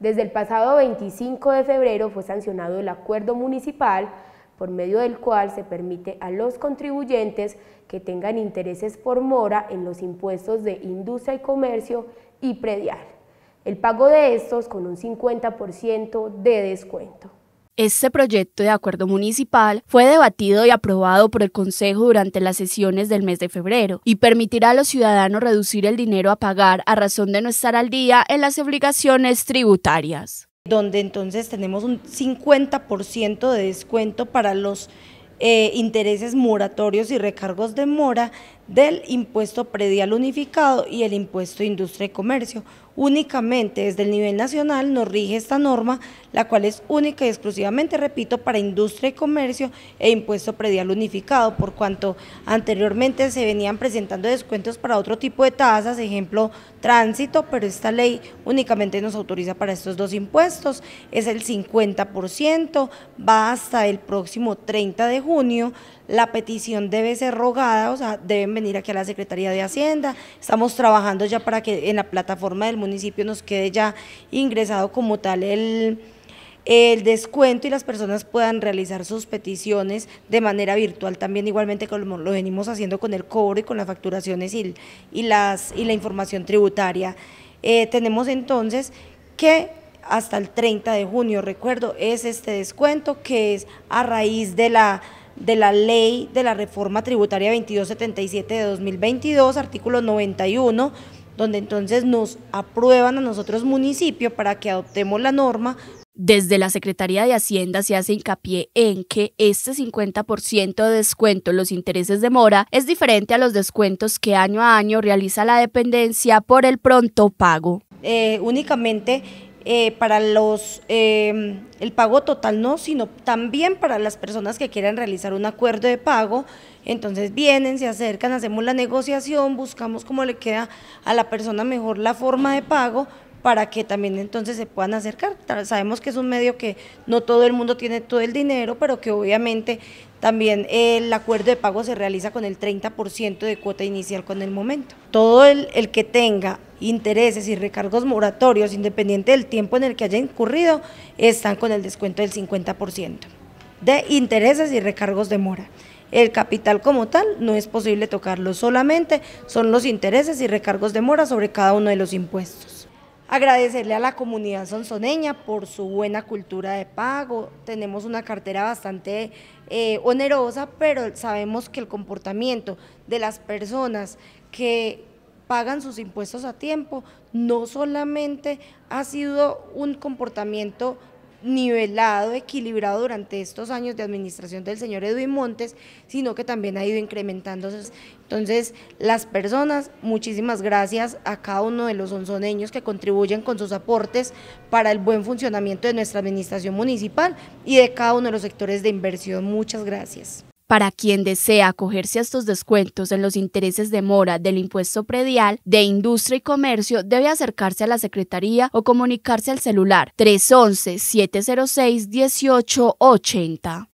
Desde el pasado 25 de febrero fue sancionado el acuerdo municipal por medio del cual se permite a los contribuyentes que tengan intereses por mora en los impuestos de industria y comercio y predial. El pago de estos con un 50% de descuento. Este proyecto de acuerdo municipal fue debatido y aprobado por el Consejo durante las sesiones del mes de febrero y permitirá a los ciudadanos reducir el dinero a pagar a razón de no estar al día en las obligaciones tributarias. Donde entonces tenemos un 50% de descuento para los eh, intereses moratorios y recargos de mora del impuesto predial unificado y el impuesto industria y comercio. Únicamente desde el nivel nacional nos rige esta norma, la cual es única y exclusivamente, repito, para industria y comercio e impuesto predial unificado, por cuanto anteriormente se venían presentando descuentos para otro tipo de tasas, ejemplo, tránsito, pero esta ley únicamente nos autoriza para estos dos impuestos, es el 50%, va hasta el próximo 30 de junio, la petición debe ser rogada, o sea, deben venir aquí a la Secretaría de Hacienda. Estamos trabajando ya para que en la plataforma del municipio nos quede ya ingresado como tal el descuento y las personas puedan realizar sus peticiones de manera virtual también igualmente como lo venimos haciendo con el cobro y con las facturaciones y, las, y la información tributaria. Eh, tenemos entonces que hasta el 30 de junio, recuerdo, es este descuento que es a raíz de la de la ley de la reforma tributaria 2277 de 2022, artículo 91, donde entonces nos aprueban a nosotros municipio para que adoptemos la norma desde la Secretaría de Hacienda se hace hincapié en que este 50% de descuento en los intereses de mora es diferente a los descuentos que año a año realiza la dependencia por el pronto pago. Eh, únicamente eh, para los eh, el pago total no, sino también para las personas que quieran realizar un acuerdo de pago. Entonces vienen, se acercan, hacemos la negociación, buscamos cómo le queda a la persona mejor la forma de pago para que también entonces se puedan acercar. Sabemos que es un medio que no todo el mundo tiene todo el dinero, pero que obviamente también el acuerdo de pago se realiza con el 30% de cuota inicial con el momento. Todo el, el, que tenga intereses y recargos moratorios, independiente del tiempo en el que haya incurrido, están con el descuento del 50% de intereses y recargos de mora. El capital como tal no es posible tocarlo, solamente son los intereses y recargos de mora sobre cada uno de los impuestos. Agradecerle a la comunidad sonsoneña por su buena cultura de pago. Tenemos una cartera bastante eh, onerosa, pero sabemos que el comportamiento de las personas que pagan sus impuestos a tiempo no solamente ha sido un comportamiento nivelado, equilibrado durante estos años de administración del señor Edwin Montes, sino que también ha ido incrementándose. Entonces, las personas, muchísimas gracias a cada uno de los onzoneños que contribuyen con sus aportes para el buen funcionamiento de nuestra administración municipal y de cada uno de los sectores de inversión. Muchas gracias para quien desea acogerse a estos descuentos en los intereses de mora del impuesto predial de industria y comercio debe acercarse a la Secretaría o comunicarse al celular 311-706-1880.